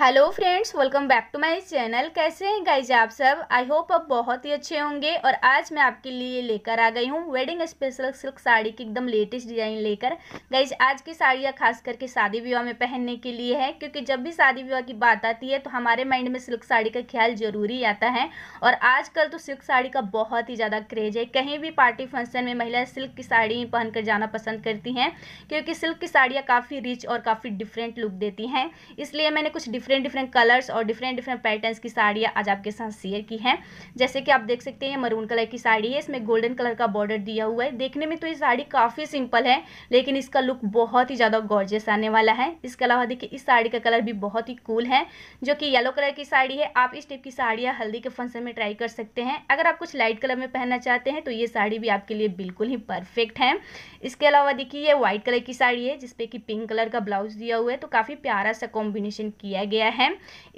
hello friends welcome back to my channel कैसे हैं guys आप सब आई होप आप बहुत ही अच्छे होंगे और आज मैं आपके लिए लेकर आ गई हूँ वेडिंग स्पेशल सिल्क साड़ी की एकदम लेटेस्ट डिजाइन लेकर गाइज आज की साड़ियाँ खास करके शादी विवाह में पहनने के लिए है क्योंकि जब भी शादी विवाह की बात आती है तो हमारे माइंड में सिल्क साड़ी का ख्याल जरूरी आता है और आजकल तो सिल्क साड़ी का बहुत ही ज़्यादा क्रेज है कहीं भी पार्टी फंक्शन में महिलाएं सिल्क की साड़ी पहनकर जाना पसंद करती हैं क्योंकि सिल्क की साड़ियाँ काफ़ी रिच और काफ़ी डिफरेंट लुक देती हैं इसलिए मैंने कुछ डिफरेंट डिफरेंट कलर्स और डिफरेंट डिफरेंट पैटर्न्स की साड़ियाँ आज आपके साथ शेयर की हैं जैसे कि आप देख सकते हैं मरून कलर की साड़ी है इसमें गोल्डन कलर का बॉर्डर दिया हुआ है देखने में तो ये साड़ी काफ़ी सिंपल है लेकिन इसका लुक बहुत ही ज़्यादा गॉर्जियस आने वाला है इसके अलावा देखिए इस साड़ी का कलर भी बहुत ही कूल है जो कि येलो कलर की साड़ी है आप इस टाइप की साड़ियाँ हल्दी के फंक्शन में ट्राई कर सकते हैं अगर आप कुछ लाइट कलर में पहनना चाहते हैं तो ये साड़ी भी आपके लिए बिल्कुल ही परफेक्ट है इसके अलावा देखिए ये व्हाइट कलर की साड़ी है जिसपे कि पिंक कलर का ब्लाउज दिया हुआ है तो काफ़ी प्यारा सा कॉम्बिनेशन किया गया गया है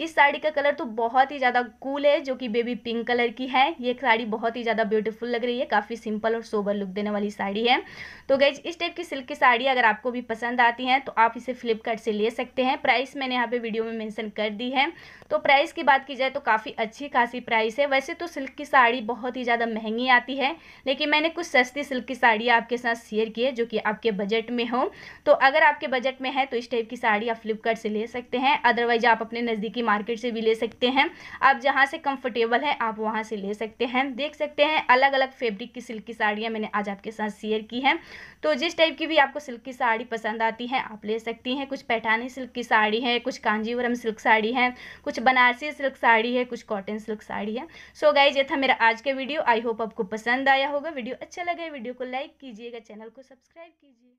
इस साड़ी का कलर तो बहुत ही ज़्यादा कूल है जो कि बेबी पिंक कलर की है ये साड़ी बहुत ही ज़्यादा ब्यूटीफुल लग रही है काफ़ी सिंपल और सोबर लुक देने वाली साड़ी है तो गैज इस टाइप की सिल्क की साड़ी अगर आपको भी पसंद आती है तो आप इसे फ्लिपकार्ट से ले सकते हैं प्राइस मैंने यहाँ पर वीडियो में मैंसन कर दी है तो प्राइस की बात की जाए तो काफ़ी अच्छी खासी प्राइस है वैसे तो सिल्क की साड़ी बहुत ही ज़्यादा महंगी आती है लेकिन मैंने कुछ सस्ती सिल्क की साड़ियाँ आपके साथ शेयर की है जो कि आपके बजट में हो तो अगर आपके बजट में है तो इस टाइप की साड़ी आप फ्लिपकार्ट से ले सकते हैं अदरवाइज आप अपने नज़दीकी मार्केट से भी ले सकते हैं आप जहाँ से कंफर्टेबल है आप वहाँ से ले सकते हैं देख सकते हैं अलग अलग फेब्रिक की सिल्क की साड़ियाँ मैंने आज आपके साथ शेयर की हैं तो जिस टाइप की भी आपको सिल्क की साड़ी पसंद आती है आप ले सकती हैं कुछ पैठानी सिल्क की साड़ी है कुछ कांजीवरम सिल्क साड़ी है कुछ बनारसी सिल्क साड़ी है कुछ कॉटन सिल्क साड़ी है सो गाइज ये था मेरा आज का वीडियो आई होप आपको पसंद आया होगा वीडियो अच्छा लगे वीडियो को लाइक कीजिएगा चैनल को सब्सक्राइब कीजिए